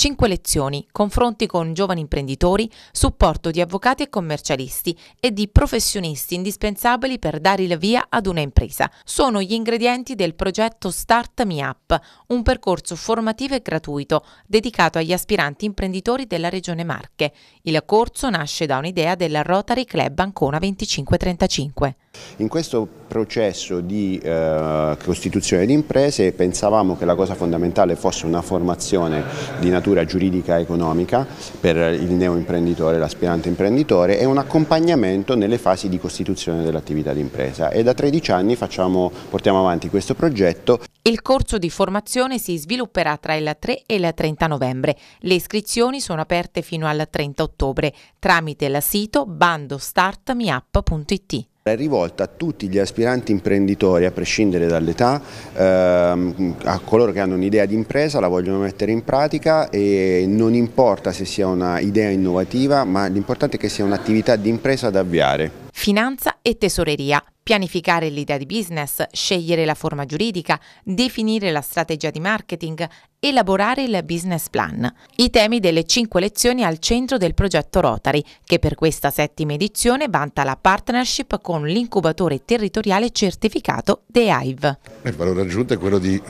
5 lezioni, confronti con giovani imprenditori, supporto di avvocati e commercialisti e di professionisti indispensabili per dare il via ad una impresa. Sono gli ingredienti del progetto Start Me Up, un percorso formativo e gratuito dedicato agli aspiranti imprenditori della Regione Marche. Il corso nasce da un'idea della Rotary Club Ancona 2535. In questo processo di eh, costituzione di imprese pensavamo che la cosa fondamentale fosse una formazione di natura giuridica e economica per il neoimprenditore, l'aspirante imprenditore e un accompagnamento nelle fasi di costituzione dell'attività d'impresa e da 13 anni facciamo, portiamo avanti questo progetto. Il corso di formazione si svilupperà tra il 3 e il 30 novembre. Le iscrizioni sono aperte fino al 30 ottobre tramite il sito bandostartmeup.it è rivolta a tutti gli aspiranti imprenditori, a prescindere dall'età, ehm, a coloro che hanno un'idea di impresa, la vogliono mettere in pratica e non importa se sia un'idea innovativa, ma l'importante è che sia un'attività di impresa da avviare. Finanza e tesoreria, pianificare l'idea di business, scegliere la forma giuridica, definire la strategia di marketing, elaborare il business plan. I temi delle cinque lezioni al centro del progetto Rotary, che per questa settima edizione vanta la partnership con l'incubatore territoriale certificato The Hive. Il valore aggiunto è quello di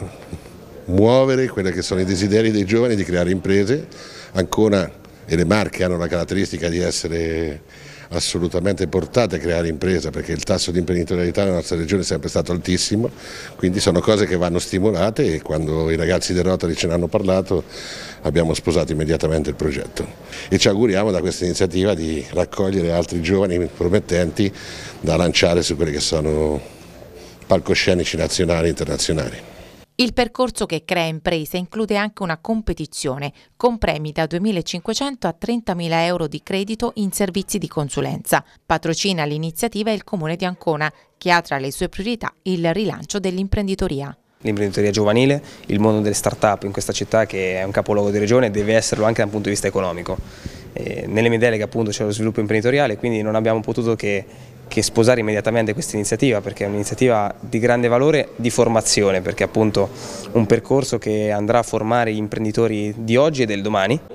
muovere quelli che sono i desideri dei giovani di creare imprese, ancora e le marche hanno la caratteristica di essere assolutamente portate a creare impresa perché il tasso di imprenditorialità nella nostra regione è sempre stato altissimo, quindi sono cose che vanno stimolate e quando i ragazzi del Rotary ce ne hanno parlato abbiamo sposato immediatamente il progetto e ci auguriamo da questa iniziativa di raccogliere altri giovani promettenti da lanciare su quelli che sono palcoscenici nazionali e internazionali. Il percorso che crea imprese include anche una competizione con premi da 2.500 a 30.000 euro di credito in servizi di consulenza. Patrocina l'iniziativa il Comune di Ancona, che ha tra le sue priorità il rilancio dell'imprenditoria l'imprenditoria giovanile, il mondo delle start-up in questa città che è un capoluogo di regione deve esserlo anche dal punto di vista economico. Eh, nelle mie deleghe appunto c'è lo sviluppo imprenditoriale, quindi non abbiamo potuto che, che sposare immediatamente questa iniziativa perché è un'iniziativa di grande valore di formazione perché è appunto un percorso che andrà a formare gli imprenditori di oggi e del domani.